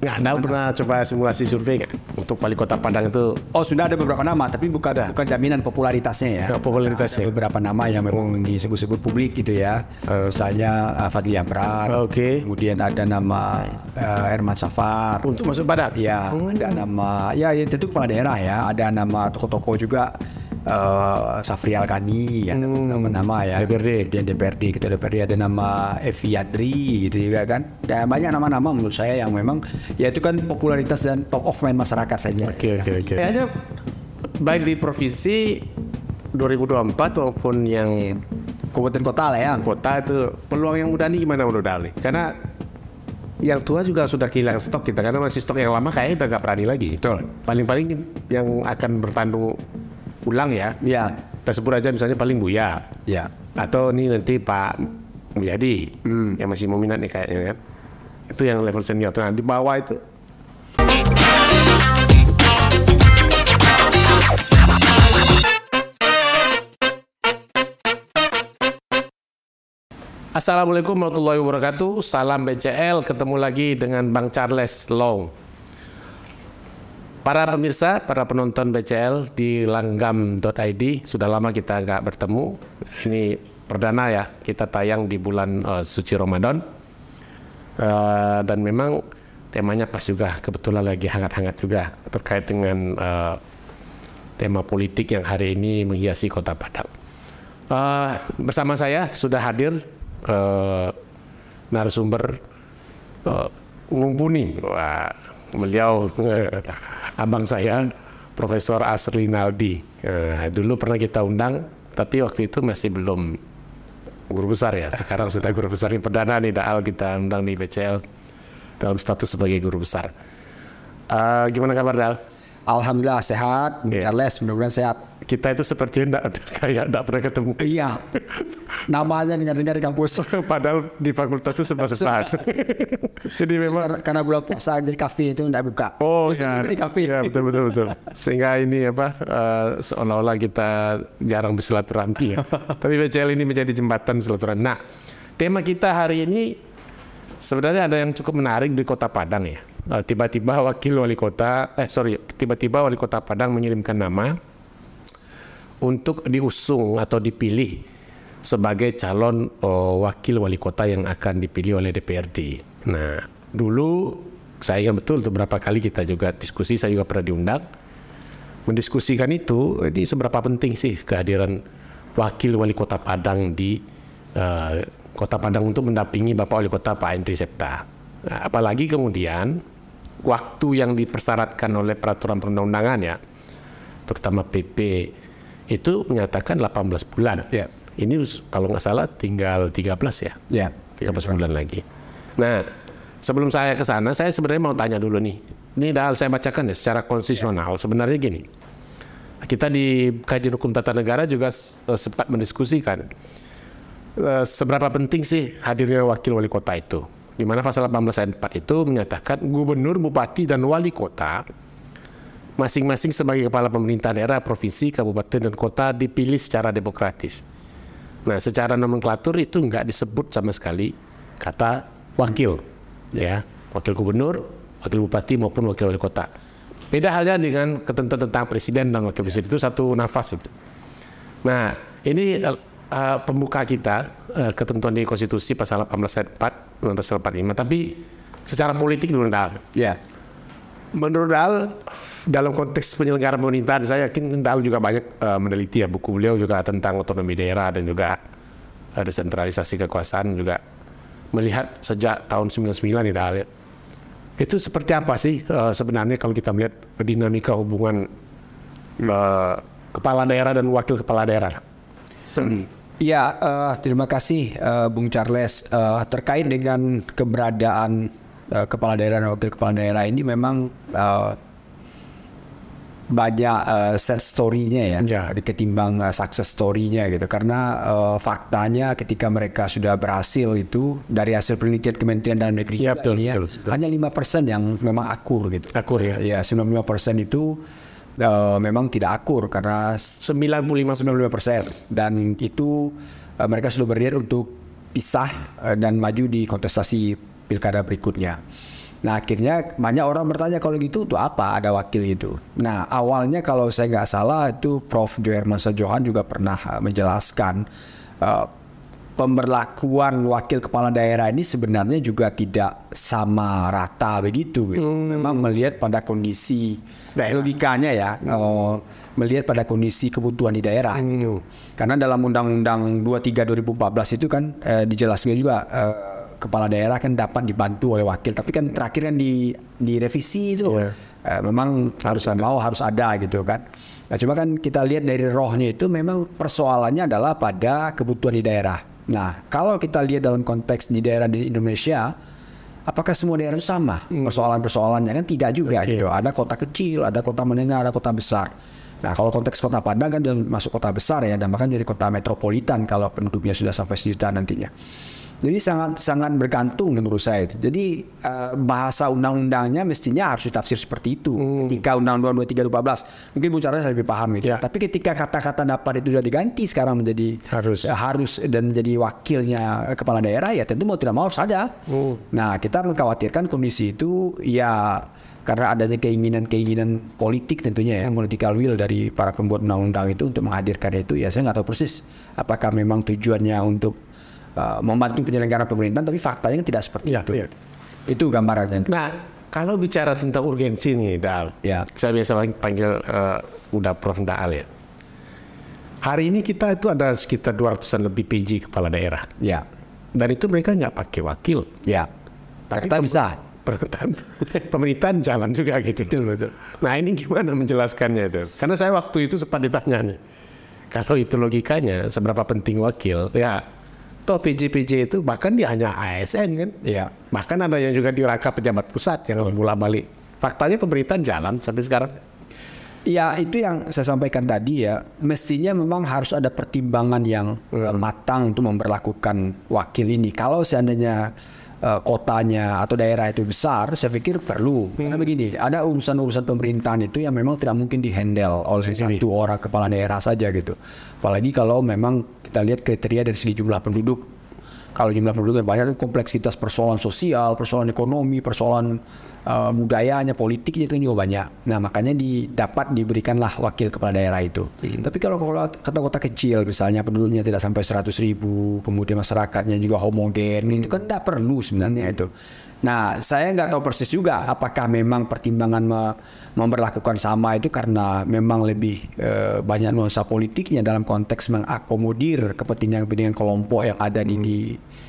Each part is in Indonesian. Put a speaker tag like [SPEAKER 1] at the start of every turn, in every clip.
[SPEAKER 1] Nggak tahu pernah coba simulasi survei Untuk wali kota Padang itu? Oh sudah ada beberapa nama, tapi bukan ada. bukan jaminan popularitasnya ya. Nah, popularitasnya. Ada beberapa nama yang memang oh. disebut-sebut publik gitu ya. Uh, Misalnya uh, Fadli Amrar. Oke. Okay. Kemudian ada nama uh, Herman Safar. Untuk masuk Padang? Iya. Hmm. Ada nama ya, ya tentu kepala daerah ya. Ada nama tokoh-tokoh juga uh, Safri Alkani ada ya, hmm. nama ya DPRD dan DPRD kita DPRD ada nama Evi Yadri gitu juga kan dan ya, banyak nama-nama menurut saya yang memang ya itu kan popularitas dan top of mind masyarakat saja oke oke ya. oke kayaknya baik
[SPEAKER 2] di provinsi 2024 maupun yang kabupaten kota lah ya kota itu peluang yang mudah nih gimana menurut Ali karena yang tua juga sudah kehilangan stok kita karena masih stok yang lama kayaknya kita nggak berani lagi. Betul. Paling-paling yang akan bertanduk ulang ya. Iya. Kita sebut aja misalnya paling Buya. Iya. Atau nih nanti Pak Mulyadi hmm. yang masih minat nih kayaknya kan. Itu yang level senior. Nah, di bawah itu Assalamualaikum warahmatullahi wabarakatuh. Salam BCL. Ketemu lagi dengan Bang Charles Long. Para pemirsa, para penonton BCL di langgam.id, sudah lama kita nggak bertemu. Ini perdana ya, kita tayang di bulan uh, suci Ramadan. Uh, dan memang temanya pas juga, kebetulan lagi hangat-hangat juga terkait dengan uh, tema politik yang hari ini menghiasi kota Padang. Uh, bersama saya sudah hadir uh, narasumber uh, ngumpuni. Wah beliau eh, abang saya Profesor Asri Naldi eh, dulu pernah kita undang tapi waktu itu masih belum guru besar ya sekarang sudah guru besar ini perdana nih Daal kita undang di BCL dalam status sebagai guru besar uh, gimana kabar Daal? Alhamdulillah sehat, yeah. Charles mudah-mudahan
[SPEAKER 1] sehat. Kita itu seperti enggak, kayak tidak pernah ketemu. Iya. Namanya dengar-dengar di kampus. Padahal di fakultas itu sesaat. Jadi memang karena bulan puasa jadi kafe itu tidak buka. Oh iya. Di
[SPEAKER 2] kafe. Ya, betul betul betul. Sehingga ini apa uh, seolah-olah kita jarang bersilaturahmi ya. Tapi BCL ini menjadi jembatan silaturahmi. Nah, tema kita hari ini sebenarnya ada yang cukup menarik di Kota Padang ya eh, tiba-tiba wakil wali kota eh sorry tiba-tiba wali kota Padang mengirimkan nama untuk diusung atau dipilih sebagai calon oh, wakil wali kota yang akan dipilih oleh DPRD. Nah, dulu saya ingat betul tuh berapa kali kita juga diskusi, saya juga pernah diundang mendiskusikan itu. Ini seberapa penting sih kehadiran wakil wali kota Padang di uh, kota Padang untuk mendampingi Bapak Wali Kota Pak Henry Septa. Nah, apalagi kemudian waktu yang dipersyaratkan oleh peraturan perundang undangan ya, terutama PP itu menyatakan 18 bulan. Ya. Ini kalau nggak salah tinggal 13 ya. Ya. 13 bulan lagi. Nah, sebelum saya ke sana, saya sebenarnya mau tanya dulu nih. Ini dahal saya bacakan ya secara konstitusional. Ya. Sebenarnya gini. Kita di kajian hukum tata negara juga eh, sempat mendiskusikan eh, seberapa penting sih hadirnya wakil wali kota itu. Di mana pasal 18 ayat 4 itu menyatakan gubernur, bupati dan wali kota masing-masing sebagai kepala pemerintah daerah, provinsi, kabupaten, dan kota dipilih secara demokratis. Nah, secara nomenklatur itu nggak disebut sama sekali kata wakil, ya, wakil gubernur, wakil bupati maupun wakil wali kota. Beda halnya dengan ketentuan tentang presiden dan wakil presiden itu satu nafas itu. Nah, ini uh, pembuka kita uh, ketentuan di konstitusi pasal 18 ayat 4 1945 tapi secara politik dulu tahu. Ya menurut Al dalam konteks penyelenggara pemerintahan saya yakin Al juga banyak uh, meneliti ya buku beliau juga tentang otonomi daerah dan juga uh, desentralisasi kekuasaan juga melihat sejak tahun 99 ya Al ya. Itu seperti apa sih uh, sebenarnya kalau kita melihat dinamika hubungan uh, kepala daerah dan wakil kepala daerah? Hmm.
[SPEAKER 1] Ya, uh, terima kasih uh, Bung Charles. Uh, terkait dengan keberadaan uh, kepala daerah dan wakil kepala daerah ini memang uh, banyak uh, eh, set story-nya ya ya. ketimbang uh, success story-nya gitu karena uh, faktanya ketika mereka sudah berhasil itu dari hasil penelitian Kementerian Dalam Negeri ya, betul, ini ya betul, betul. hanya lima persen yang memang akur gitu akur ya ya lima persen itu uh, memang tidak akur karena 95 95 persen dan itu uh, mereka sudah berniat untuk pisah uh, dan maju di kontestasi pilkada berikutnya. Nah akhirnya banyak orang bertanya kalau gitu itu apa ada wakil itu. Nah awalnya kalau saya nggak salah itu Prof. Johermansa Johan juga pernah eh, menjelaskan uh, pemberlakuan wakil kepala daerah ini sebenarnya juga tidak sama rata begitu. Hmm. Memang melihat pada kondisi daerah. logikanya ya, hmm. uh, melihat pada kondisi kebutuhan di daerah. Hmm. Gitu. Karena dalam Undang-Undang 23 2014 itu kan uh, dijelaskan juga. Uh, kepala daerah kan dapat dibantu oleh wakil tapi kan terakhir kan di direvisi itu yeah. eh, memang harus ada. mau harus ada gitu kan nah cuma kan kita lihat dari rohnya itu memang persoalannya adalah pada kebutuhan di daerah nah kalau kita lihat dalam konteks di daerah di Indonesia apakah semua daerah itu sama hmm. persoalan-persoalannya kan tidak juga okay. gitu ada kota kecil ada kota menengah ada kota besar nah kalau konteks kota Padang kan masuk kota besar ya dan bahkan jadi kota metropolitan kalau penduduknya sudah sampai sejuta nantinya jadi sangat sangat bergantung menurut saya. Jadi uh, bahasa undang-undangnya mestinya harus ditafsir seperti itu. Hmm. Ketika Undang-Undang 23 2014 mungkin bicara saya lebih paham itu. Ya. Tapi ketika kata-kata dapat itu sudah diganti sekarang menjadi harus ya, harus dan menjadi wakilnya kepala daerah ya tentu mau tidak mau harus ada. Hmm. Nah, kita mengkhawatirkan kondisi itu ya karena adanya keinginan-keinginan politik tentunya ya political will dari para pembuat undang-undang itu untuk menghadirkan itu ya saya nggak tahu persis apakah memang tujuannya untuk Eh, membantu penyelenggara pemerintahan, tapi faktanya kan tidak seperti ya, itu. Ya. Itu gambarannya. Nah, kalau
[SPEAKER 2] bicara tentang urgensi nih, Daal, ya. saya biasa panggil uh, udah Prof Daal ya. Hari ini kita itu ada sekitar 200 ratusan lebih PJ kepala daerah. Ya. Dan itu mereka nggak pakai wakil. Ya. Tapi kita bisa. Pemerintahan, pemerintahan jalan juga gitu. Betul, betul. Nah ini gimana menjelaskannya itu? Karena saya waktu itu sempat ditanya nih, kalau itu logikanya seberapa penting wakil, ya atau PJ-PJ itu bahkan dia hanya ASN kan. Iya. Bahkan ada yang juga dirangka pejabat pusat yang mula balik. Faktanya pemerintahan jalan sampai sekarang.
[SPEAKER 1] Ya itu yang saya sampaikan tadi ya. Mestinya memang harus ada pertimbangan yang hmm. matang untuk memperlakukan wakil ini. Kalau seandainya uh, kotanya atau daerah itu besar, saya pikir perlu. Hmm. Karena begini, ada urusan-urusan pemerintahan itu yang memang tidak mungkin dihandle oleh Sini. Iya, satu iya. orang kepala daerah saja gitu. Apalagi kalau memang kita lihat kriteria dari segi jumlah penduduk. Kalau jumlah penduduk yang banyak, kompleksitas persoalan sosial, persoalan ekonomi, persoalan uh, budayanya, politiknya itu juga banyak. Nah, makanya di, dapat diberikanlah wakil kepala daerah itu. Hmm. Tapi kalau kota-kota kecil, misalnya penduduknya tidak sampai 100 ribu, kemudian masyarakatnya juga homogen, hmm. itu kan tidak perlu sebenarnya itu. Nah, saya nggak tahu persis juga apakah memang pertimbangan me memperlakukan sama itu karena memang lebih e, banyak nuansa politiknya dalam konteks mengakomodir kepentingan-kepentingan kelompok yang ada di, hmm. di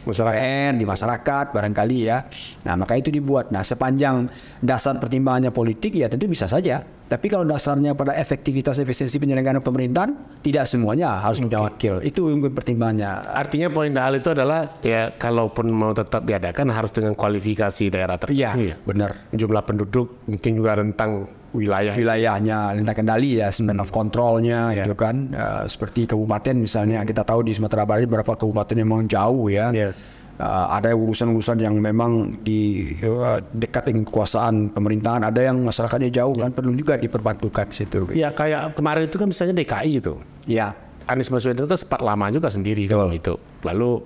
[SPEAKER 1] masyarakat. di masyarakat barangkali ya. Nah maka itu dibuat. Nah sepanjang dasar pertimbangannya politik ya tentu bisa saja. Tapi kalau dasarnya pada efektivitas efisiensi penyelenggaraan pemerintahan, tidak semuanya harus okay. Itu wakil. Itu pertimbangannya.
[SPEAKER 2] Artinya poin hal itu adalah ya kalaupun mau tetap diadakan harus dengan kualifikasi daerah tertentu. Iya, ya. benar. Jumlah
[SPEAKER 1] penduduk mungkin juga rentang wilayah wilayahnya lintas kendali ya span of hmm. controlnya yeah. gitu kan uh, seperti kabupaten misalnya kita tahu di Sumatera Barat berapa kabupaten yang memang jauh ya yeah. uh, ya, ada urusan-urusan yang memang di uh, dekat dengan kekuasaan pemerintahan ada yang masyarakatnya jauh yeah. kan perlu juga diperbantukan di situ gitu. ya
[SPEAKER 2] kayak kemarin itu kan misalnya DKI gitu. ya yeah. Anies Baswedan itu sempat lama juga sendiri kan itu lalu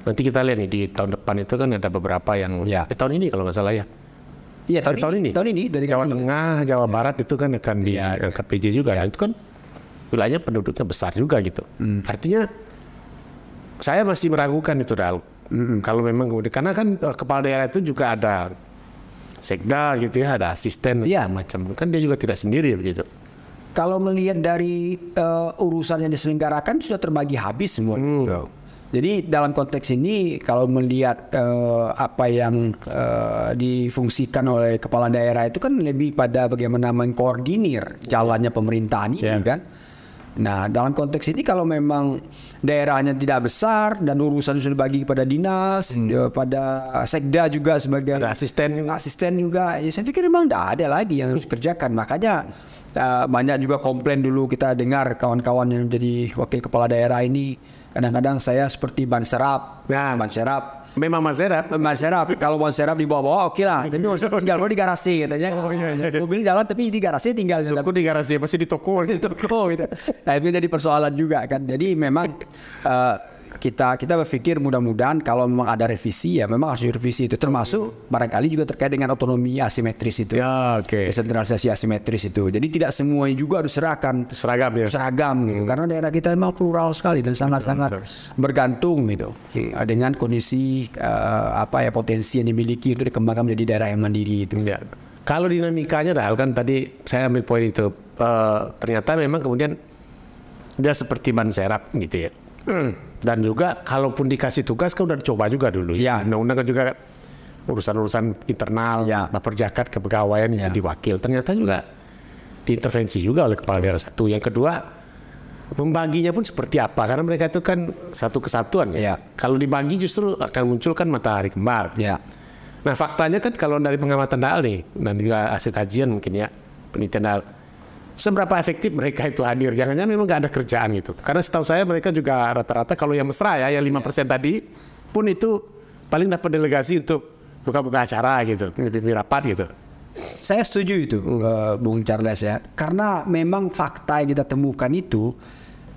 [SPEAKER 2] nanti kita lihat nih di tahun depan itu kan ada beberapa yang yeah. eh, tahun ini kalau nggak salah ya Iya tahun, tahun ini. Tahun ini dari Jawa Tengah, Jawa Barat itu kan akan di ya. LKPJ eh, juga ya. Itu kan wilayah penduduknya besar juga gitu. Hmm. Artinya saya masih meragukan itu dal. Hmm. Kalau memang karena kan eh, kepala daerah itu juga ada sekda
[SPEAKER 1] gitu ya, ada asisten ya. macam. Kan dia juga tidak sendiri ya, begitu. Kalau melihat dari uh, urusan yang diselenggarakan sudah terbagi habis semua. Hmm. Jadi dalam konteks ini kalau melihat uh, apa yang uh, difungsikan oleh kepala daerah itu kan lebih pada bagaimana mengkoordinir jalannya pemerintahan ini yeah. kan. Nah dalam konteks ini kalau memang daerahnya tidak besar dan urusan sudah bagi kepada dinas, hmm. ya, pada sekda juga sebagai Ada asisten, asisten juga, ya, saya pikir memang tidak ada lagi yang harus dikerjakan. Makanya uh, banyak juga komplain dulu kita dengar kawan-kawan yang menjadi wakil kepala daerah ini kadang-kadang saya seperti ban serap nah. ban serap memang ban serap ban serap kalau ban serap dibawa bawah oke okay lah tapi tinggal di garasi katanya oh, iya, iya, iya. mobil jalan tapi di garasi tinggal aku di garasi pasti di toko di toko gitu nah itu jadi persoalan juga kan jadi memang uh, kita kita berpikir mudah-mudahan kalau memang ada revisi ya memang harus revisi itu termasuk barangkali juga terkait dengan otonomi asimetris itu. Ya, oke. Okay. Desentralisasi asimetris itu. Jadi tidak semuanya juga harus serahkan seragam ya. Seragam gitu. Hmm. Karena daerah kita memang plural sekali dan sangat-sangat bergantung gitu hmm. dengan kondisi uh, apa ya potensi yang dimiliki untuk dikembangkan menjadi daerah yang mandiri itu. Ya.
[SPEAKER 2] Kalau dinamikanya dah kan tadi saya ambil poin itu uh, ternyata memang kemudian dia seperti manserap gitu ya. Dan juga kalaupun dikasih tugas kan udah dicoba juga dulu. Ya. ya. Nah, undang-undang kan juga urusan-urusan internal, ya. baper kepegawaian ya. jadi wakil. Ternyata juga diintervensi juga oleh kepala daerah satu. Yang kedua membaginya pun seperti apa karena mereka itu kan satu kesatuan ya. ya. Kalau dibagi justru akan munculkan matahari kembar. Ya. Nah faktanya kan kalau dari pengamatan Daal nih dan juga hasil kajian mungkin ya penelitian Daal seberapa efektif mereka itu hadir. Jangan-jangan memang nggak ada kerjaan gitu. Karena setahu saya mereka juga rata-rata kalau yang mesra ya, yang 5% yeah. tadi pun itu paling dapat delegasi untuk buka-buka acara gitu, lebih rapat gitu.
[SPEAKER 1] Saya setuju itu, hmm. uh, Bung Charles ya. Karena memang fakta yang kita temukan itu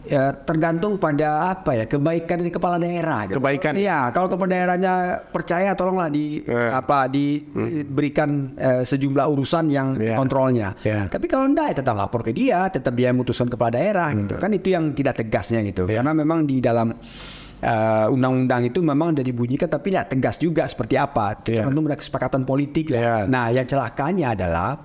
[SPEAKER 1] ya tergantung pada apa ya kebaikan dari kepala daerah gitu. kebaikan iya kalau kepala daerahnya percaya tolonglah di yeah. apa hmm. diberikan hmm. eh, sejumlah urusan yang yeah. kontrolnya yeah. tapi kalau enggak ya tetap lapor ke dia tetap dia memutuskan kepala daerah hmm. gitu kan itu yang tidak tegasnya gitu yeah. karena memang di dalam eh, undang-undang uh, itu memang sudah dibunyikan tapi tidak ya, tegas juga seperti apa ya. tergantung yeah. pada kesepakatan politik lah yeah. nah yang celakanya adalah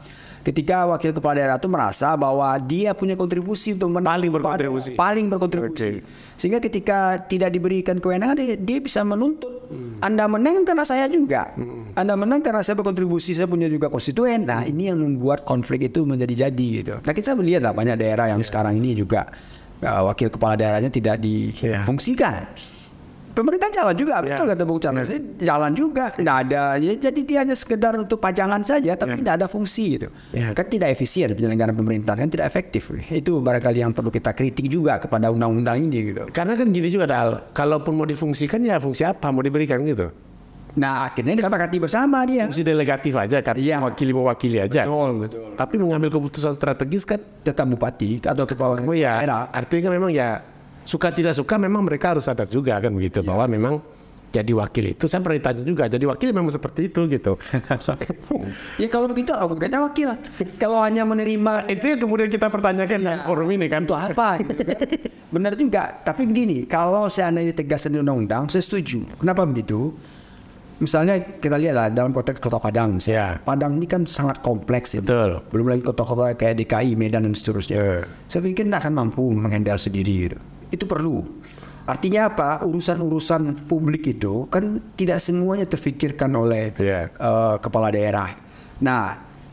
[SPEAKER 1] ketika wakil kepala daerah itu merasa bahwa dia punya kontribusi untuk paling berkontribusi paling berkontribusi okay. sehingga ketika tidak diberikan kewenangan dia, dia bisa menuntut hmm. Anda menang karena saya juga hmm. Anda menang karena saya berkontribusi saya punya juga konstituen nah hmm. ini yang membuat konflik itu menjadi jadi gitu nah kita melihat lah banyak daerah yang yeah. sekarang ini juga uh, wakil kepala daerahnya tidak difungsikan iya. yeah pemerintah jalan juga ya. betul kata Bung Charles ya. jalan juga tidak ada ya, jadi dia hanya sekedar untuk pajangan saja tapi ya. tidak ada fungsi itu. ya. kan tidak efisien penyelenggaraan pemerintah kan tidak efektif itu barangkali yang perlu kita kritik juga kepada undang-undang ini gitu karena kan gini juga Dal kalaupun mau difungsikan ya fungsi
[SPEAKER 2] apa mau diberikan gitu Nah akhirnya kan disepakati bersama dia. Fungsi delegatif aja kan, iya. wakili mewakili aja. Betul, betul. Tapi mengambil keputusan strategis kan tetap bupati atau kepala oh iya, daerah. Oh, ya. Artinya kan memang ya suka tidak suka memang mereka harus sadar juga kan begitu yeah. bahwa iya. memang jadi wakil itu saya pernah ditanya juga jadi wakil memang seperti itu gitu
[SPEAKER 1] ya kalau begitu aku tidak wakil kalau hanya menerima nah, itu yang kemudian kita pertanyakan ya, forum ini kan itu apa gitu kan? benar juga tapi begini kalau saya seandainya tegas di undang-undang saya setuju kenapa begitu misalnya kita lihatlah dalam konteks kota Padang sih iya. Yeah. Padang ini kan sangat kompleks ya. Betul. Belum lagi kota-kota kayak DKI, Medan dan seterusnya. Yeah. Saya pikir tidak akan mampu menghandle sendiri gitu itu perlu. Artinya apa? Urusan-urusan publik itu kan tidak semuanya terfikirkan oleh yeah. Iya. uh, kepala daerah. Nah,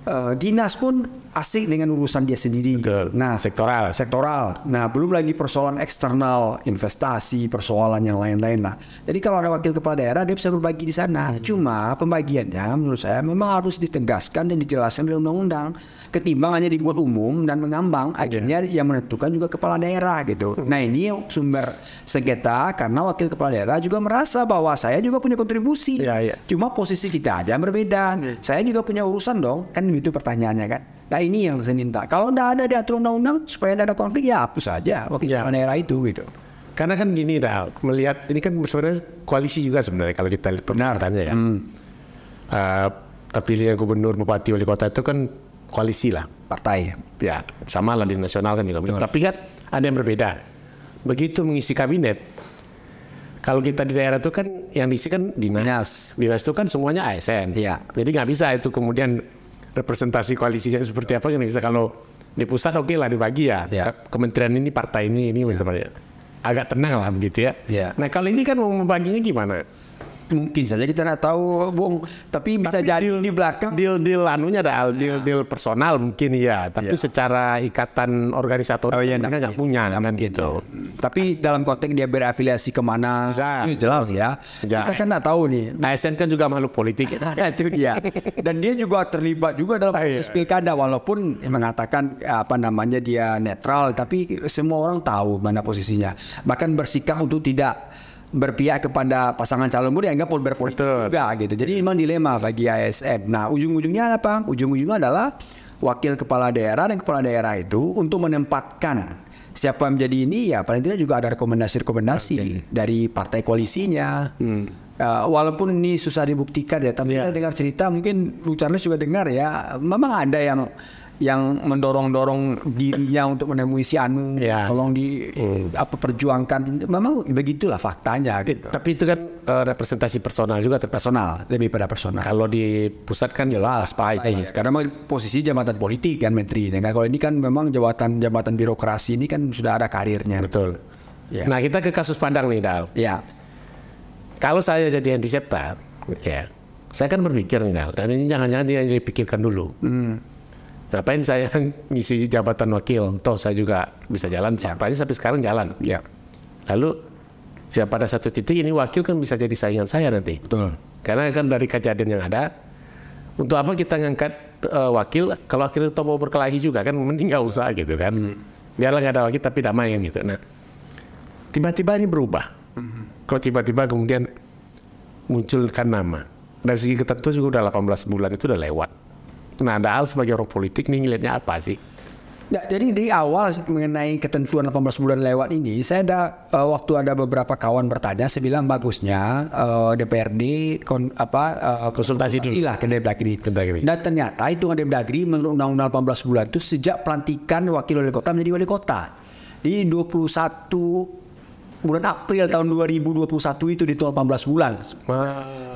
[SPEAKER 1] uh, dinas pun asik dengan urusan dia sendiri. Betul. Nah, sektoral. Sektoral. Nah, belum lagi persoalan eksternal, investasi, persoalan yang lain-lain lah. Jadi kalau ada wakil kepala daerah dia bisa berbagi di sana. Hmm. Cuma pembagiannya menurut saya memang harus ditegaskan dan dijelaskan dalam undang-undang. Ketimbang hanya dibuat umum dan mengambang, iya. akhirnya yang menentukan juga kepala daerah gitu. Hmm. Nah, ini sumber sengketa karena wakil kepala daerah juga merasa bahwa saya juga punya kontribusi. Yeah, yeah. Cuma posisi kita aja berbeda. Yeah. Saya juga punya urusan dong, kan itu pertanyaannya kan. Nah ini yang saya minta. Kalau tidak ada diatur undang-undang supaya tidak ada konflik ya hapus saja wakil ya. era itu gitu. Karena kan gini dah melihat ini kan sebenarnya koalisi
[SPEAKER 2] juga sebenarnya kalau kita lihat pemerintahannya ya. Hmm. Uh, terpilihnya gubernur, bupati, wali kota itu kan koalisi lah. Partai. Ya sama lah di nasional kan juga. Betul. Tapi kan ada yang berbeda. Begitu mengisi kabinet. Kalau kita di daerah itu kan yang diisi kan dinas. Dinas, dinas itu kan semuanya ASN. Ya. Jadi nggak bisa itu kemudian representasi koalisinya seperti apa kan bisa kalau di pusat oke okay lah dibagi ya. ya. Kementerian ini partai ini ini ya. agak tenang lah begitu ya. ya. Nah kalau ini kan mau membaginya gimana? mungkin saja kita nggak tahu bung tapi bisa tapi jadi deal, di belakang deal deal anunya
[SPEAKER 1] ada deal iya. deal personal mungkin ya tapi iya. secara ikatan organisatoris oh, iya, kan mereka nggak punya kan gitu ya. tapi dalam konteks dia berafiliasi kemana Itu ya jelas ya, ya. kita kan nggak tahu nih ASN nah, kan juga makhluk politik nah, itu dia dan dia juga terlibat juga dalam oh, iya. proses pilkada walaupun mengatakan apa namanya dia netral tapi semua orang tahu mana posisinya bahkan bersikap untuk tidak berpihak kepada pasangan calon pun dianggap berpolitik Betul. juga gitu. Jadi memang dilema bagi ASN. Nah, ujung-ujungnya apa? Ujung-ujungnya adalah wakil kepala daerah dan kepala daerah itu untuk menempatkan siapa menjadi ini ya paling tidak juga ada rekomendasi-rekomendasi okay. dari partai koalisinya. Hmm. Uh, walaupun ini susah dibuktikan ya, tapi yeah. kita dengar cerita mungkin Bung Charles juga dengar ya, memang ada yang yang mendorong-dorong dirinya untuk menemui si Anu, ya. tolong di hmm. apa perjuangkan. Memang begitulah faktanya. Gitu. Tapi itu kan uh, representasi personal juga, personal lebih pada personal. Kalau di pusat kan jelas Pak Aji. Ya. Karena posisi jabatan politik kan menteri. Nah, Kalau ini kan memang jabatan jabatan birokrasi ini kan sudah ada karirnya. Betul. Ya. Nah kita ke kasus Pandang nih Dal. Ya. Kalau
[SPEAKER 2] saya jadi yang Septa, ya, saya kan berpikir nih Dan ini jangan-jangan dia dipikirkan dulu. Hmm Ngapain saya ngisi jabatan wakil? Toh saya juga bisa jalan. Ya. Faktanya sampai sekarang jalan. Ya. Lalu ya pada satu titik ini wakil kan bisa jadi saingan saya nanti. Betul. Karena kan dari kejadian yang ada, untuk apa kita ngangkat uh, wakil kalau akhirnya toh mau berkelahi juga kan mending gak usah gitu kan. Hmm. Biarlah nggak ada wakil tapi damai kan gitu. Nah, tiba-tiba ini berubah. Hmm. Kalau tiba-tiba kemudian munculkan nama dari segi ketentuan juga udah 18 bulan itu udah lewat Nah, Anda hal sebagai orang politik nih ngelihatnya apa sih?
[SPEAKER 1] Ya, jadi di awal mengenai ketentuan 18 bulan lewat ini, saya ada uh, waktu ada beberapa kawan bertanya, saya bilang bagusnya uh, eh, DPRD kon, apa uh, eh, konsultasi, konsultasi dulu lah ke Dagri. Dan ternyata ada Dagri menurut Undang-Undang 18 bulan itu sejak pelantikan wakil wali kota menjadi wali kota. Di 21 bulan April tahun 2021 itu di 18 bulan. Wow.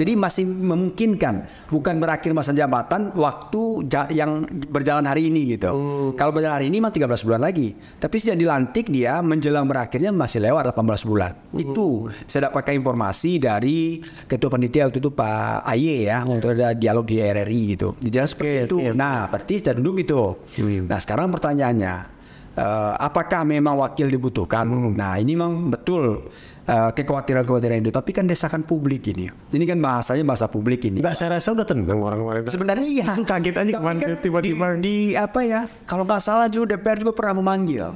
[SPEAKER 1] Jadi masih memungkinkan, bukan berakhir masa jabatan waktu ja yang berjalan hari ini gitu. Hmm. Kalau berjalan hari ini memang 13 bulan lagi. Tapi sejak dilantik dia menjelang berakhirnya masih lewat 18 bulan. Hmm. Itu saya dapat informasi dari ketua panitia waktu itu Pak Aye ya hmm. untuk ada dialog di RRI gitu. Dijelas seperti okay, itu. Okay. Nah, berarti sudah duduk itu. Hmm. Nah, sekarang pertanyaannya uh, apakah memang wakil dibutuhkan? Hmm. Nah, ini memang betul uh, kekhawatiran-kekhawatiran itu. Tapi kan desakan publik ini. Ini kan bahasanya bahasa publik ini. Bahasa saya rasa udah tenang orang-orang itu. Sebenarnya iya. Kaget aja kan tiba-tiba. Di, di apa ya, kalau nggak salah juga DPR juga pernah memanggil.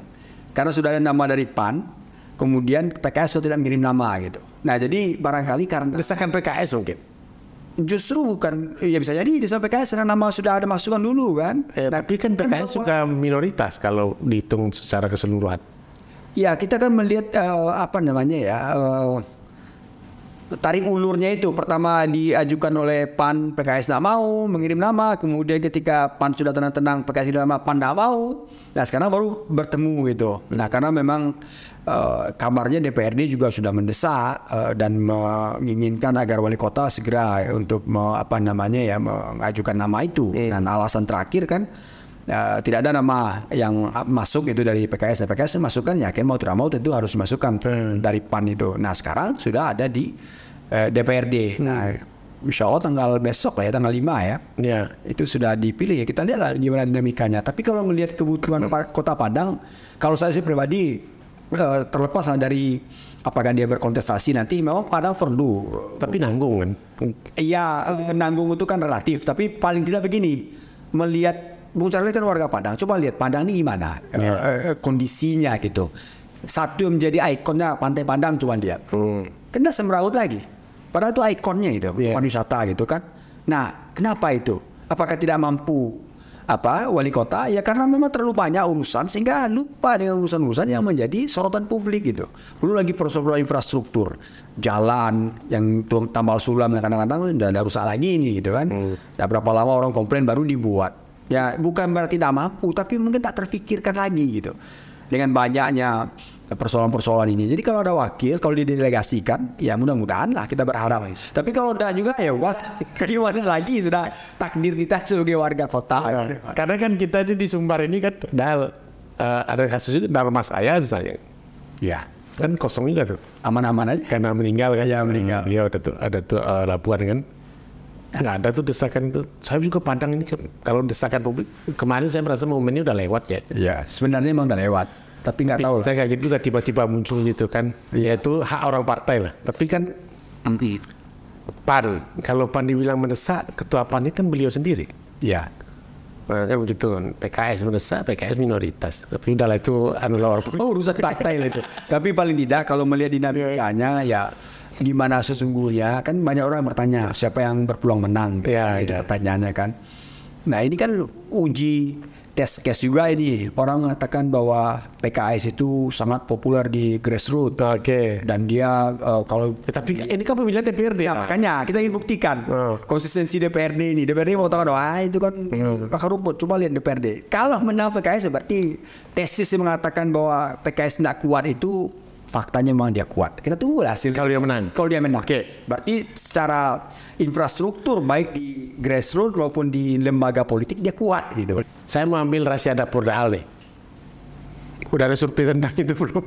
[SPEAKER 1] Karena sudah ada nama dari PAN, kemudian PKS sudah tidak mengirim nama gitu. Nah, jadi barangkali karena... Desakan PKS mungkin? justru bukan ya bisa jadi di sampai PKS karena nama sudah ada masukan dulu kan. Eh, nah, tapi kan, kan PKS
[SPEAKER 2] suka minoritas kalau dihitung secara keseluruhan.
[SPEAKER 1] Ya kita kan melihat uh, apa namanya ya. Uh, tarik ulurnya itu pertama diajukan oleh PAN PKS tidak mau mengirim nama kemudian ketika PAN sudah tenang-tenang PKS sudah nama PAN tidak mau nah sekarang baru bertemu gitu nah karena memang uh, kamarnya DPRD juga sudah mendesak uh, dan menginginkan agar wali kota segera untuk me, apa namanya ya mengajukan nama itu hmm. dan alasan terakhir kan Ya, tidak ada nama yang masuk itu dari PKS. PKS masukkan yakin mau tidak mau tentu harus masukkan hmm. dari PAN itu. Nah sekarang sudah ada di uh, eh, DPRD. Hmm. Nah Insya Allah tanggal besok lah ya tanggal 5 ya. Yeah. Itu sudah dipilih ya. Kita lihat lah gimana dinamikanya. Tapi kalau melihat kebutuhan hmm. Kota Padang, kalau saya sih pribadi eh, terlepas dari apakah dia berkontestasi nanti memang Padang perlu. Tapi nanggung kan? Iya, eh, nanggung itu kan relatif. Tapi paling tidak begini, melihat Bung Charlie kan warga Padang. Coba lihat Padang ini gimana yeah. Ya. uh, eh, uh, kondisinya gitu. Satu yang menjadi ikonnya Pantai Padang cuma dia. Hmm. Kena semrawut lagi. Padahal itu ikonnya itu yeah. pariwisata gitu kan. Nah, kenapa itu? Apakah tidak mampu apa wali kota ya karena memang terlalu banyak urusan sehingga lupa dengan urusan-urusan yang menjadi sorotan publik gitu belum lagi persoalan infrastruktur jalan yang tambal sulam kadang-kadang sudah -kadang, rusak lagi ini gitu kan hmm. Dan berapa lama orang komplain baru dibuat Ya, bukan berarti tidak mampu, tapi mungkin tak terfikirkan lagi gitu. Dengan banyaknya eh, persoalan-persoalan ini. Jadi kalau ada wakil, kalau didelegasikan, ya mudah-mudahan lah kita berharap. Tapi kalau tidak juga ya wah, gimana lagi sudah takdir kita sebagai warga kota. Karena kan kita itu di Sumbar ini kan ada uh, eh, ada kasus itu mas Ayah
[SPEAKER 2] misalnya. Ya. Kan kosong juga tuh. Aman-aman aja. Karena meninggal kan. Ya meninggal. Iya ada tuh ada tuh eh, uh, Labuan kan nggak ada tuh desakan itu. Saya juga pandang ini kalau desakan publik kemarin saya merasa momen ini udah lewat ya. Ya sebenarnya emang udah lewat. Tapi nggak tahu Saya kayak gitu tiba-tiba muncul gitu kan. Ya. Yaitu hak orang partai lah. Tapi kan Nanti. PAN. Kalau PAN dibilang mendesak, ketua PAN kan beliau sendiri. Ya.
[SPEAKER 1] Nah, kan begitu PKS mendesak PKS minoritas tapi udahlah itu anu lawar oh rusak partai lah itu tapi paling tidak kalau melihat dinamikanya ya gimana sesungguhnya kan banyak orang yang bertanya siapa yang berpeluang menang gitu. ya, itu ya. pertanyaannya kan nah ini kan uji tes case juga ini orang mengatakan bahwa PKS itu sangat populer di grassroots oke okay. dan dia uh, kalau ya, tapi ini kan pemilihan DPRD ya, makanya kita ingin buktikan uh. konsistensi DPRD ini DPRD mau tahu ah itu kan hmm. rumput coba lihat DPRD kalau menang PKS berarti tesis mengatakan bahwa PKS tidak kuat itu faktanya memang dia kuat. Kita tunggu hasil. Kalau dia menang. Kalau dia menang. Oke. Okay. Berarti secara infrastruktur baik di grassroots maupun di lembaga politik dia kuat gitu. Saya mau ambil rahasia dapur dahal nih. Udah ada survei rendah itu belum?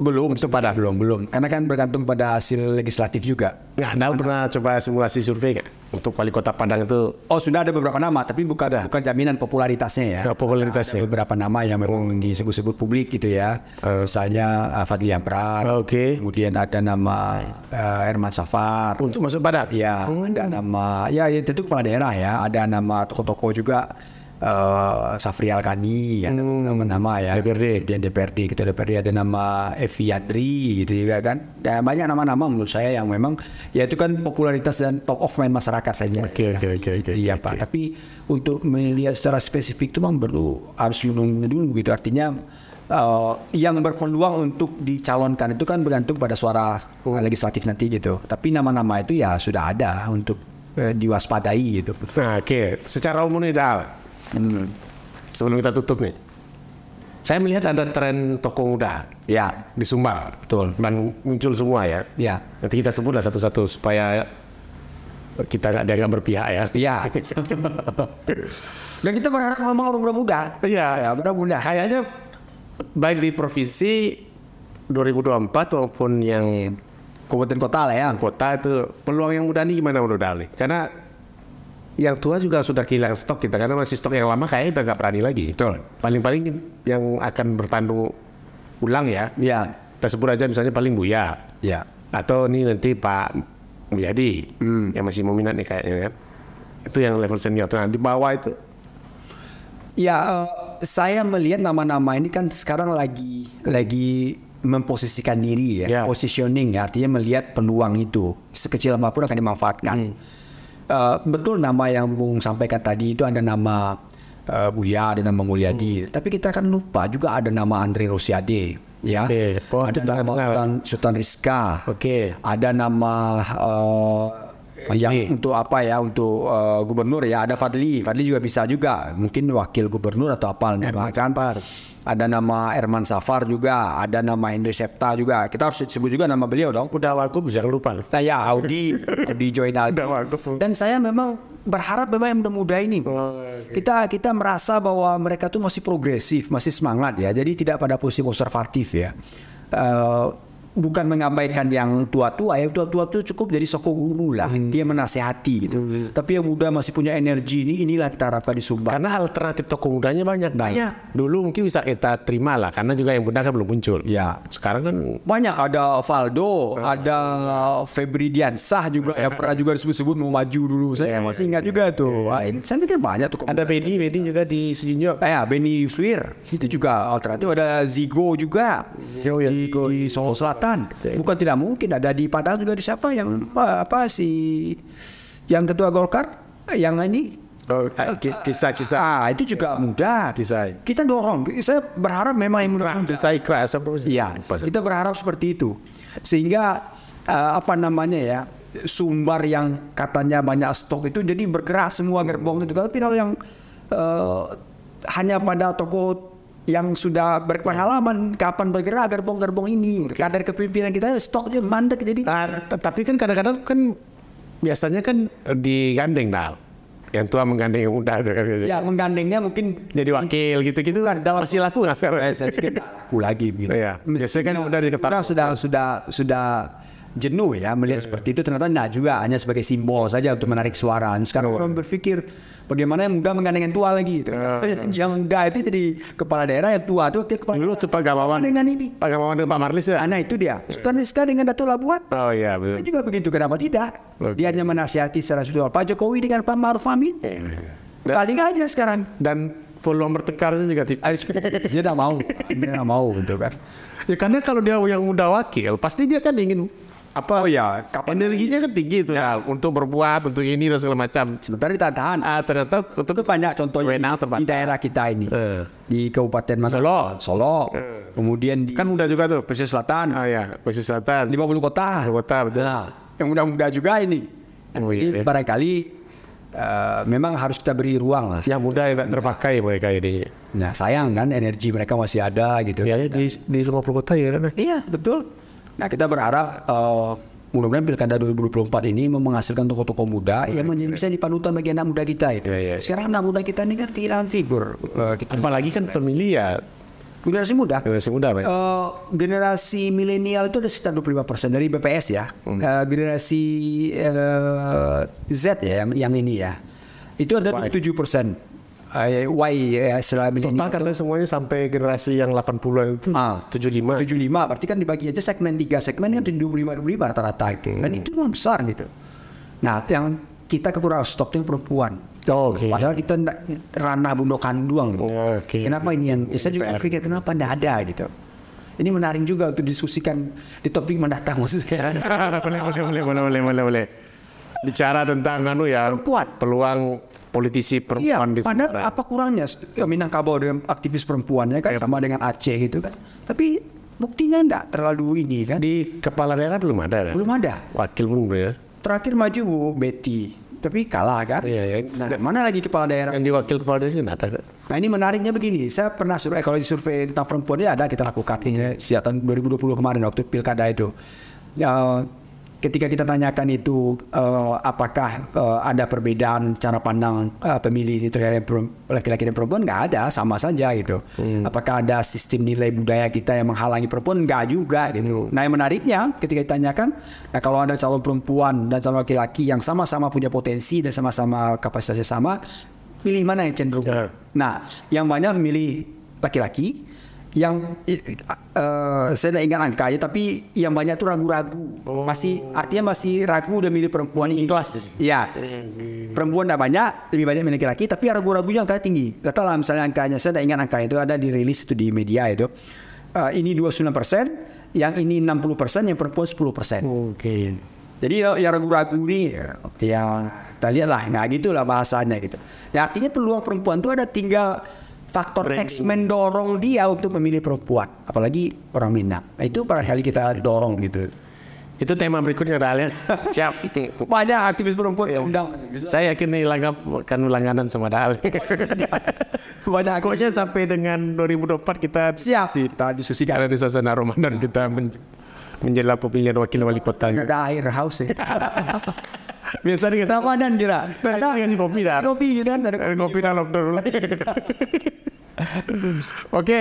[SPEAKER 1] belum sepadah belum belum. Karena kan bergantung pada hasil legislatif juga. Ya, nah, Anda pernah coba simulasi survei kan? untuk wali kota Padang itu oh sudah ada beberapa nama tapi bukan ada. bukan jaminan popularitasnya ya, nah, popularitasnya ada, beberapa nama yang memang disebut-sebut publik gitu ya uh, misalnya uh, Fadli Amran ah, oke okay. kemudian ada nama uh, Herman Safar untuk masuk Padang ya hmm. ada nama ya, ya tentu kepala daerah ya ada nama tokoh-tokoh juga uh, Safri Alkani ya hmm. nama-nama ya DPRD dia DPRD kita DPRD ada nama Evi Yandri gitu juga kan dan nah, banyak nama-nama menurut saya yang memang ya itu kan popularitas dan top of mind masyarakat saja oke oke oke oke apa iya, okay. tapi untuk melihat secara spesifik itu memang perlu harus menunggu dulu gitu artinya uh, yang berpeluang untuk dicalonkan itu kan bergantung pada suara uh. legislatif nanti gitu. Tapi nama-nama itu ya sudah ada untuk uh, diwaspadai gitu. Nah, oke. Okay. Secara umum ideal,
[SPEAKER 2] Sebelum kita tutup nih, saya melihat ada tren toko muda ya di Sumbang, betul. Dan muncul semua ya. Ya. Nanti kita sebutlah satu-satu supaya kita nggak
[SPEAKER 1] dianggap berpihak ya. Iya.
[SPEAKER 2] Dan kita berharap memang orang muda. Iya, ya, muda. Kayaknya baik di provinsi 2024 maupun yang kabupaten kota lah ya. Kota itu peluang yang muda ini gimana menurut Ali? Karena yang tua juga sudah kehilangan stok kita karena masih stok yang lama kayaknya udah nggak berani lagi. Betul. Paling-paling yang akan bertandung ulang ya. Iya. Kita sebut aja misalnya paling Buya. Iya. Atau ini nanti Pak Mulyadi hmm. yang masih meminat nih kayaknya kan. Itu yang level senior. Nah, di bawah itu.
[SPEAKER 1] Ya, uh, saya melihat nama-nama ini kan sekarang lagi lagi memposisikan diri ya, ya. positioning ya, artinya melihat peluang itu sekecil apapun akan dimanfaatkan. Hmm Eh, betul nama yang Bung sampaikan tadi itu ada nama uh, Buya, dan nama Mulyadi. Hmm. Tapi kita kan lupa juga ada nama Andre Rosiade. Ya, oh, ada nama Sultan, Sultan Rizka. Oke. Okay. Ada nama uh, yang ini. untuk apa ya untuk uh, gubernur ya ada Fadli Fadli juga bisa juga mungkin wakil gubernur atau apa kan Pak ada nama Erman Safar juga ada nama Indri Septa juga kita harus sebut juga nama beliau dong udah waktu bisa lupa nah, ya Audi Audi join Audi dan saya memang berharap memang yang muda-muda ini oh, okay. Iya. kita kita merasa bahwa mereka tuh masih progresif masih semangat ya jadi tidak pada posisi konservatif ya uh, bukan mengabaikan ya. yang tua-tua ya tua-tua itu cukup jadi sokong guru lah hmm. dia menasehati gitu hmm, hmm. tapi yang muda masih punya energi ini inilah kita harapkan di sumba
[SPEAKER 2] karena alternatif toko mudanya banyak banyak dulu mungkin bisa kita terima lah karena juga yang muda kan belum muncul
[SPEAKER 1] ya sekarang kan banyak ada Valdo hmm. ada Febri Diansah juga yang pernah juga disebut-sebut mau maju dulu saya ya, ya, masih ingat ya, juga tuh ya, ini, saya pikir banyak tuh ada Benny Benny juga di Sejunjung ya Benny Yuswir itu juga alternatif ada Zigo juga oh, ya, di, Zigo. di Solo Selatan Bukan tidak mungkin ada di Padang juga di siapa yang apa si yang ketua Golkar yang ini Oh, eh, kisah-kisah. Ah, itu juga eh, mudah. desain Kita dorong. Saya berharap memang yang mudah. Desain ikhlas. Iya. Kita berharap seperti itu. Sehingga uh, apa namanya ya sumber yang katanya banyak stok itu jadi bergerak semua gerbong itu. Tapi kalau yang uh, hanya pada toko yang sudah berpengalaman kapan bergerak gerbong-gerbong ini okay. kadar kepimpinan kita stoknya mandek jadi nah, tapi kan kadang-kadang kan
[SPEAKER 2] biasanya kan digandeng dal yang tua menggandeng yang muda itu kan ya
[SPEAKER 1] menggandengnya mungkin jadi wakil gitu-gitu kan dalam masih laku nggak sekarang eh, lagi gitu ya, biasanya kan udah diketahui sudah sudah sudah jenuh ya melihat yeah, iya. seperti yeah. itu ternyata tidak juga hanya sebagai simbol saja untuk menarik suara. Sekarang orang berpikir bagaimana yang muda yang tua lagi iya, iya. gitu. Yeah, yang muda itu jadi kepala daerah yang tua itu kepala dulu tuh Pak Gamawan dengan ini. Pak Gamawan dengan Pak Marlis ya. Nah, nah itu dia. Sultan Rizka dengan Dato Labuan. Oh iya betul. Itu juga begitu kenapa tidak? Okay. Dia hanya menasihati secara spiritual Pak Jokowi dengan Pak Maruf Amin. Dan, Paling aja sekarang. Dan volume bertengkarnya juga tipis. dia tidak mau, dia tidak mau gitu kan.
[SPEAKER 2] Ya karena kalau dia yang muda wakil, pasti dia kan ingin apa oh ya kapan energinya kan tinggi itu ya, untuk berbuat untuk ini dan segala macam sementara ditahan ah ternyata itu banyak contohnya di,
[SPEAKER 1] di daerah kita ini uh. di kabupaten mana Solo Solo uh. kemudian di kan muda juga tuh pesisir selatan ah ya pesisir selatan di bawah kota kota betul nah, yang muda-muda juga ini oh, iya, iya. barangkali Uh, memang harus kita beri ruang lah. Yang muda tidak ya, terpakai mereka ini. Nah sayang kan energi mereka masih ada gitu. Ya, ya di, di 50 kota ya kan? Iya betul. Nah kita berharap uh, mudah-mudahan pilkada 2024 ini menghasilkan tokoh-tokoh muda right, yang menjadi bisa dipanutan bagi anak muda kita itu. Yeah, yeah. Sekarang anak muda kita ini kan kehilangan figur. Uh, Apalagi kan pemilih ya generasi muda. Generasi muda, Uh, generasi milenial itu ada sekitar 25 persen dari BPS ya. Hmm. Uh, generasi uh, Z ya yang, yang ini ya. Itu ada 27 persen Eh, y ya eh, selama Total ini. Total karena semuanya sampai generasi yang 80-an itu ah, 75. 75 berarti kan dibagi aja segmen 3 segmen kan 25 25 rata-rata gitu. Dan hmm. itu memang besar gitu. Nah, yang kita kekurangan stok perempuan. Oh, okay. Padahal kita ranah bunuh kandung. Oh, okay. Kenapa ini yang saya juga pikir kenapa tidak ada gitu. Ini menarik juga untuk diskusikan di topik mendatang maksud saya.
[SPEAKER 2] boleh, boleh, boleh, boleh, boleh, boleh bicara tentang anu ya perempuan. peluang politisi perempuan iya, di apa
[SPEAKER 1] kurangnya Minangkabau dengan aktivis perempuannya kan yep. Iya. sama dengan Aceh gitu kan. Tapi buktinya enggak terlalu ini kan. Di kepala daerah belum ada. Kan? Belum ada. Wakil belum ya. Terakhir maju Bu Betty, tapi kalah kan. Iya, iya. Nah, mana lagi kepala daerah? Yang diwakil kepala daerah sih ada. Nah, ini menariknya begini. Saya pernah survei eh, ekologi survei tentang perempuan ini ada kita lakukan ini sejak tahun 2020 kemarin waktu pilkada itu. Ya, ketika kita tanyakan itu uh, apakah uh, ada perbedaan cara pandang uh, pemilih terhadap laki-laki dan perempuan nggak ada sama saja gitu hmm. apakah ada sistem nilai budaya kita yang menghalangi perempuan nggak juga gitu hmm. nah yang menariknya ketika ditanyakan nah kalau ada calon perempuan dan calon laki-laki yang sama-sama punya potensi dan sama-sama kapasitasnya sama pilih mana yang cenderung yeah. nah yang banyak memilih laki-laki yang uh, saya tidak ingat angkanya tapi yang banyak tuh ragu-ragu oh. masih artinya masih ragu udah milih perempuan ini kelas ya hmm. perempuan tidak banyak lebih banyak milih laki-laki tapi ragu ya ragu yang angkanya tinggi kata lah misalnya angkanya saya tidak ingat angka itu ada dirilis itu di media itu uh, ini 29 persen yang ini 60 persen yang perempuan 10 persen oke okay. jadi yang ragu-ragu ini ya kita lihatlah nah lah bahasanya gitu nah, artinya peluang perempuan itu ada tinggal faktor teks X mendorong dia untuk memilih perempuan, apalagi orang Minang. Nah, itu barangkali kita dorong gitu.
[SPEAKER 2] Itu tema berikutnya kalian Siap. Banyak aktivis perempuan ya, undang. Saya yakin ini langkap kan langganan sama Dahlia. Banyak Pokoknya sampai dengan 2024 kita siap. Kita diskusi karena di suasana Ramadan kita menjelang pemilihan wakil wali kota. Ada air haus ya.
[SPEAKER 1] biasa kita apa dan kira ada yang kopi dan kopi gitu kan ada kopi dan lockdown oke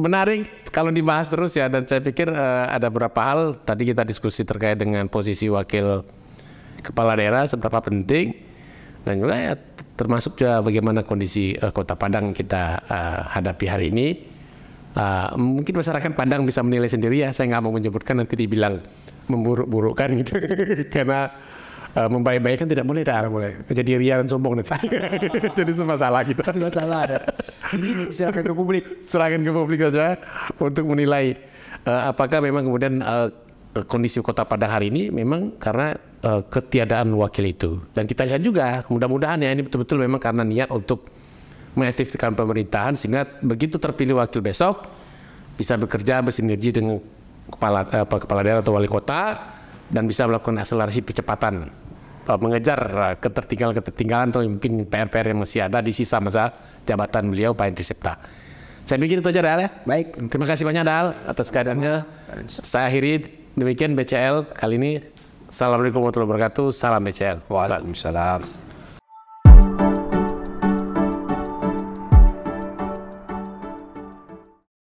[SPEAKER 2] menarik kalau dibahas terus ya dan saya pikir uh, ada beberapa hal tadi kita diskusi terkait dengan posisi wakil kepala daerah seberapa penting dan juga ya termasuk juga bagaimana kondisi uh, kota Padang kita uh, hadapi hari ini uh, mungkin masyarakat Padang bisa menilai sendiri ya saya nggak mau menyebutkan nanti dibilang memburuk-burukkan gitu karena uh, eh, membaik kan tidak boleh Tidak boleh. Jadi ria dan sombong nih. Jadi semua masalah gitu.
[SPEAKER 1] Masalah ada. Silakan ke publik.
[SPEAKER 2] Silakan ke publik saja untuk menilai uh, apakah memang kemudian uh, kondisi kota pada hari ini memang karena uh, ketiadaan wakil itu. Dan kita lihat juga mudah-mudahan ya ini betul-betul memang karena niat untuk mengaktifkan pemerintahan sehingga begitu terpilih wakil besok bisa bekerja bersinergi dengan kepala apa, kepala daerah atau wali kota dan bisa melakukan akselerasi percepatan Eh, mengejar uh, ketertinggalan-ketertinggalan atau mungkin PR-PR yang masih ada di sisa masa jabatan beliau Pak Hendri Septa. Saya pikir itu aja Dal ya. Baik. Terima kasih banyak Dal atas keadaannya. Saya akhiri demikian BCL kali ini. Assalamualaikum warahmatullahi wabarakatuh. Salam BCL. Waalaikumsalam.